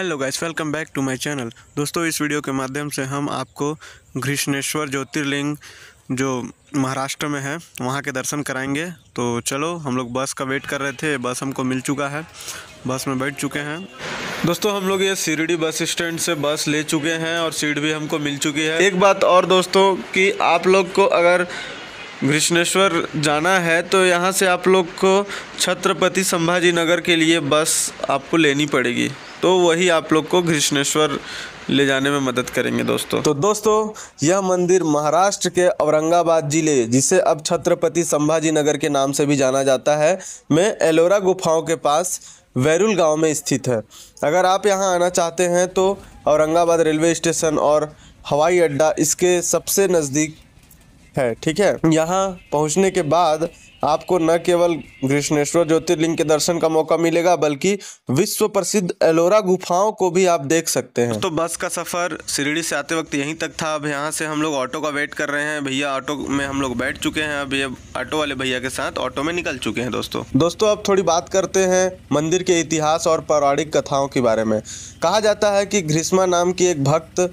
hello guys welcome back to my channel दोस्तों इस video के माध्यम से हम आपको घृष्णेश्वर ज्योतिर्लिंग जो महाराष्ट्र में है वहाँ के दर्शन कराएंगे तो चलो हम लोग बस का वेट कर रहे थे बस हमको मिल चुका है बस में बैठ चुके हैं दोस्तों हम लोग ये सीरीडी बस स्टैंड से बस ले चुके हैं और सीट भी हमको मिल चुकी है एक बात और दोस्तों कि आप लोग को अगर घृष्णेश्वर जाना है तो यहाँ से आप लोग को छत्रपति संभाजी नगर के लिए बस आपको लेनी पड़ेगी तो वही आप लोग को घृष्णेश्वर ले जाने में मदद करेंगे दोस्तों तो दोस्तों यह मंदिर महाराष्ट्र के औरंगाबाद जिले जिसे अब छत्रपति संभाजी नगर के नाम से भी जाना जाता है में एलोरा गुफाओं के पास वैरुल गांव में स्थित है अगर आप यहां आना चाहते हैं तो औरंगाबाद रेलवे स्टेशन और हवाई अड्डा इसके सबसे नज़दीक है ठीक है यहाँ पहुँचने के बाद आपको न केवल घृष्णेश्वर ज्योतिर्लिंग के दर्शन का मौका मिलेगा बल्कि विश्व प्रसिद्ध एलोरा गुफाओं को भी आप देख सकते हैं तो बस का सफर शिरडी से आते वक्त यहीं तक था अब यहाँ से हम लोग ऑटो का वेट कर रहे हैं भैया ऑटो में हम लोग बैठ चुके हैं अब ये ऑटो वाले भैया के साथ ऑटो में निकल चुके हैं दोस्तों दोस्तों अब थोड़ी बात करते हैं मंदिर के इतिहास और पौराणिक कथाओं के बारे में कहा जाता है कि घ्रिस्मा नाम की एक भक्त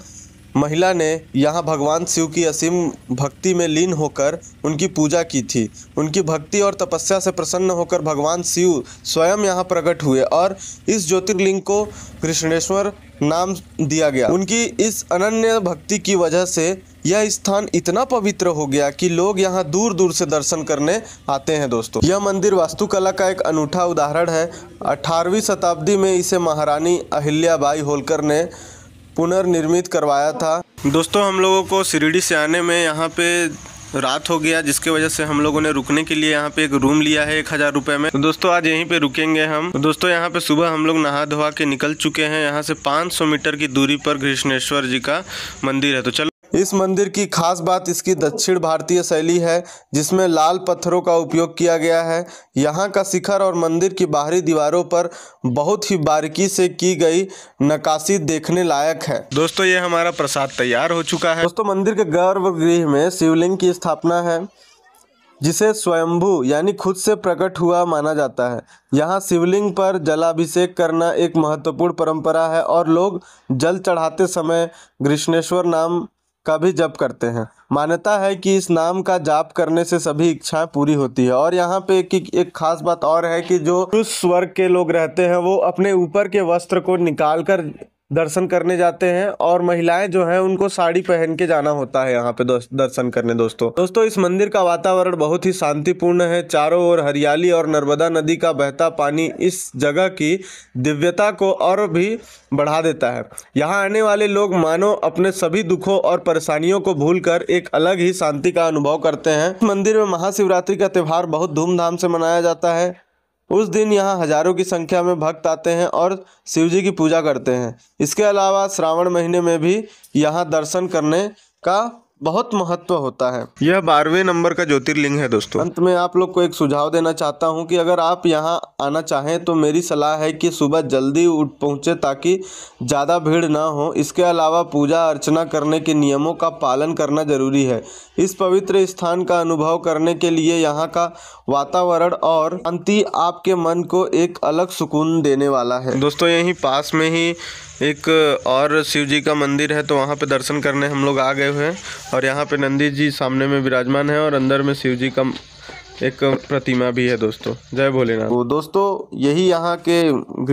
महिला ने यहाँ भगवान शिव की असीम भक्ति में लीन होकर उनकी पूजा की थी उनकी भक्ति और तपस्या से प्रसन्न होकर भगवान शिव स्वयं यहाँ प्रकट हुए और इस ज्योतिर्लिंग को कृष्णेश्वर नाम दिया गया उनकी इस अनन्य भक्ति की वजह से यह स्थान इतना पवित्र हो गया कि लोग यहाँ दूर दूर से दर्शन करने आते हैं दोस्तों यह मंदिर वास्तुकला का एक अनूठा उदाहरण है अठारहवीं शताब्दी में इसे महारानी अहिल्याबाई होलकर ने पुनर्निर्मित करवाया था दोस्तों हम लोगों को शिरडी से आने में यहाँ पे रात हो गया जिसके वजह से हम लोगों ने रुकने के लिए यहाँ पे एक रूम लिया है एक हज़ार रुपए में तो दोस्तों आज यहीं पे रुकेंगे हम तो दोस्तों यहाँ पे सुबह हम लोग नहा धोवा के निकल चुके हैं यहाँ से 500 मीटर की दूरी पर कृष्णेश्वर जी का मंदिर है तो चलो इस मंदिर की खास बात इसकी दक्षिण भारतीय शैली है जिसमें लाल पत्थरों का उपयोग किया गया है यहाँ का शिखर और मंदिर की बाहरी दीवारों पर बहुत ही बारीकी से की गई नकाशी देखने लायक है दोस्तों ये हमारा प्रसाद तैयार हो चुका है दोस्तों मंदिर के गर्भगृह में शिवलिंग की स्थापना है जिसे स्वयंभू यानी खुद से प्रकट हुआ माना जाता है यहाँ शिवलिंग पर जलाभिषेक करना एक महत्वपूर्ण परंपरा है और लोग जल चढ़ाते समय घृष्णेश्वर नाम का भी जप करते हैं मान्यता है कि इस नाम का जाप करने से सभी इच्छाएं पूरी होती है और यहाँ पे एक, एक खास बात और है कि जो उस स्वर्ग के लोग रहते हैं वो अपने ऊपर के वस्त्र को निकाल कर दर्शन करने जाते हैं और महिलाएं जो हैं उनको साड़ी पहन के जाना होता है यहाँ पे दर्शन करने दोस्तों दोस्तों इस मंदिर का वातावरण बहुत ही शांतिपूर्ण है चारों ओर हरियाली और नर्मदा नदी का बहता पानी इस जगह की दिव्यता को और भी बढ़ा देता है यहाँ आने वाले लोग मानो अपने सभी दुखों और परेशानियों को कर एक अलग ही शांति का अनुभव करते हैं मंदिर में महाशिवरात्रि का त्यौहार बहुत धूमधाम से मनाया जाता है उस दिन यहाँ हजारों की संख्या में भक्त आते हैं और शिव जी की पूजा करते हैं इसके अलावा श्रावण महीने में भी यहाँ दर्शन करने का बहुत महत्व होता है यह बारहवें नंबर का ज्योतिर्लिंग है दोस्तों अंत में आप लोग को एक सुझाव देना चाहता हूँ कि अगर आप यहाँ आना चाहें तो मेरी सलाह है कि सुबह जल्दी उठ पहुँचे ताकि ज़्यादा भीड़ ना हो इसके अलावा पूजा अर्चना करने के नियमों का पालन करना जरूरी है इस पवित्र स्थान का अनुभव करने के लिए यहाँ का वातावरण और अंति आपके मन को एक अलग सुकून देने वाला है दोस्तों यहीं पास में ही एक और शिव जी का मंदिर है तो वहाँ पे दर्शन करने हम लोग आ गए हुए हैं और यहाँ पे नंदी जी सामने में विराजमान है और अंदर में शिव जी का एक प्रतिमा भी है दोस्तों जय भोलेनाथ तो दोस्तों यही यहाँ के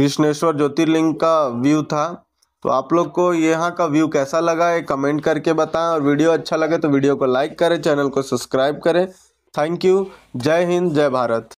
घृष्णेश्वर ज्योतिर्लिंग का व्यू था तो आप लोग को यहाँ का व्यू कैसा लगा है कमेंट करके बताएं और वीडियो अच्छा लगे तो वीडियो को लाइक करें चैनल को सब्सक्राइब करें थैंक यू जय हिंद जय भारत